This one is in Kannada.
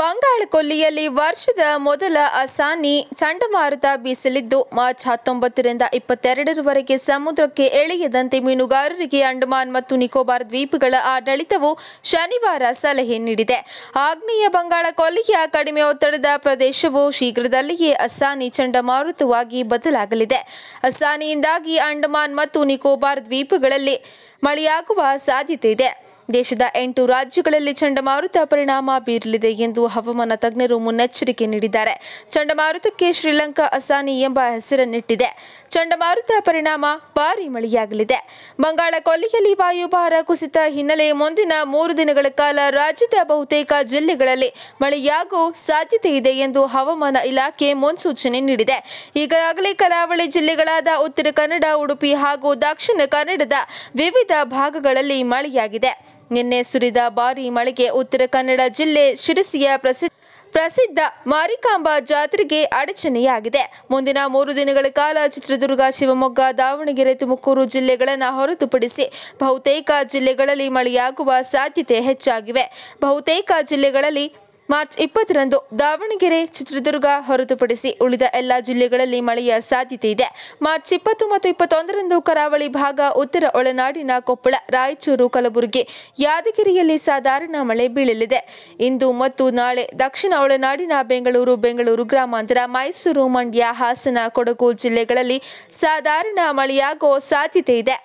ಬಂಗಾಳಕೊಲ್ಲಿಯಲ್ಲಿ ವರ್ಷದ ಮೊದಲ ಅಸಾನಿ ಚಂಡಮಾರುತ ಬೀಸಲಿದ್ದು ಮಾರ್ಚ್ ಹತ್ತೊಂಬತ್ತರಿಂದ ಇಪ್ಪತ್ತೆರಡರವರೆಗೆ ಸಮುದ್ರಕ್ಕೆ ಎಳೆಯದಂತೆ ಮೀನುಗಾರರಿಗೆ ಅಂಡಮಾನ್ ಮತ್ತು ನಿಕೋಬಾರ್ ದ್ವೀಪಗಳ ಆಡಳಿತವು ಶನಿವಾರ ಸಲಹೆ ನೀಡಿದೆ ಆಗ್ನೇಯ ಬಂಗಾಳಕೊಲ್ಲಿಯ ಕಡಿಮೆ ಒತ್ತಡದ ಪ್ರದೇಶವು ಶೀಘ್ರದಲ್ಲಿಯೇ ಅಸಾನಿ ಚಂಡಮಾರುತವಾಗಿ ಬದಲಾಗಲಿದೆ ಅಸಾನಿಯಿಂದಾಗಿ ಅಂಡಮಾನ್ ಮತ್ತು ನಿಕೋಬಾರ್ ದ್ವೀಪಗಳಲ್ಲಿ ಮಳೆಯಾಗುವ ಸಾಧ್ಯತೆ ಇದೆ ದೇಶದ ಎಂಟು ರಾಜ್ಯಗಳಲ್ಲಿ ಚಂಡಮಾರುತ ಪರಿಣಾಮ ಬೀರಲಿದೆ ಎಂದು ಹವಾಮಾನ ತಜ್ಞರು ಮುನ್ನೆಚ್ಚರಿಕೆ ನೀಡಿದ್ದಾರೆ ಚಂಡಮಾರುತಕ್ಕೆ ಶ್ರೀಲಂಕಾ ಅಸಾನಿ ಎಂಬ ಹೆಸರನ್ನಿಟ್ಟಿದೆ ಚಂಡಮಾರುತ ಪರಿಣಾಮ ಭಾರಿ ಮಳೆಯಾಗಲಿದೆ ಬಂಗಾಳ ಕೊಲ್ಲಿಯಲ್ಲಿ ವಾಯುಭಾರ ಕುಸಿತ ಹಿನ್ನೆಲೆ ಮುಂದಿನ ಮೂರು ದಿನಗಳ ಕಾಲ ರಾಜ್ಯದ ಬಹುತೇಕ ಜಿಲ್ಲೆಗಳಲ್ಲಿ ಮಳೆಯಾಗುವ ಸಾಧ್ಯತೆ ಇದೆ ಎಂದು ಹವಾಮಾನ ಇಲಾಖೆ ಮುನ್ಸೂಚನೆ ನೀಡಿದೆ ಈಗಾಗಲೇ ಕರಾವಳಿ ಜಿಲ್ಲೆಗಳಾದ ಉತ್ತರ ಕನ್ನಡ ಉಡುಪಿ ಹಾಗೂ ದಕ್ಷಿಣ ಕನ್ನಡದ ವಿವಿಧ ಭಾಗಗಳಲ್ಲಿ ಮಳೆಯಾಗಿದೆ ನಿನ್ನೆ ಸುರಿದ ಭಾರೀ ಮಳೆಗೆ ಉತ್ತರ ಕನ್ನಡ ಜಿಲ್ಲೆ ಶಿರಸಿಯ ಪ್ರಸಿದ್ಧ ಪ್ರಸಿದ್ಧ ಮಾರಿಕಾಂಬಾ ಜಾತ್ರೆಗೆ ಅಡಚಣೆಯಾಗಿದೆ ಮುಂದಿನ ಮೂರು ದಿನಗಳ ಕಾಲ ಚಿತ್ರದುರ್ಗ ಶಿವಮೊಗ್ಗ ದಾವಣಗೆರೆ ತುಮಕೂರು ಜಿಲ್ಲೆಗಳನ್ನು ಹೊರತುಪಡಿಸಿ ಬಹುತೇಕ ಜಿಲ್ಲೆಗಳಲ್ಲಿ ಮಳೆಯಾಗುವ ಸಾಧ್ಯತೆ ಹೆಚ್ಚಾಗಿವೆ ಬಹುತೇಕ ಜಿಲ್ಲೆಗಳಲ್ಲಿ ಮಾರ್ಚ್ ಇಪ್ಪತ್ತರಂದು ದಾವಣಗೆರೆ ಚಿತ್ರದುರ್ಗ ಹೊರತುಪಡಿಸಿ ಉಳಿದ ಎಲ್ಲ ಜಿಲ್ಲೆಗಳಲ್ಲಿ ಮಳೆಯ ಸಾಧ್ಯತೆ ಇದೆ ಮಾರ್ಚ್ ಇಪ್ಪತ್ತು ಮತ್ತು ಇಪ್ಪತ್ತೊಂದರಂದು ಕರಾವಳಿ ಭಾಗ ಉತ್ತರ ಒಳನಾಡಿನ ಕೊಪ್ಪಳ ರಾಯಚೂರು ಕಲಬುರಗಿ ಯಾದಗಿರಿಯಲ್ಲಿ ಸಾಧಾರಣ ಮಳೆ ಬೀಳಲಿದೆ ಇಂದು ಮತ್ತು ನಾಳೆ ದಕ್ಷಿಣ ಒಳನಾಡಿನ ಬೆಂಗಳೂರು ಬೆಂಗಳೂರು ಗ್ರಾಮಾಂತರ ಮೈಸೂರು ಮಂಡ್ಯ ಹಾಸನ ಕೊಡಗು ಜಿಲ್ಲೆಗಳಲ್ಲಿ ಸಾಧಾರಣ ಮಳೆಯಾಗುವ ಸಾಧ್ಯತೆ ಇದೆ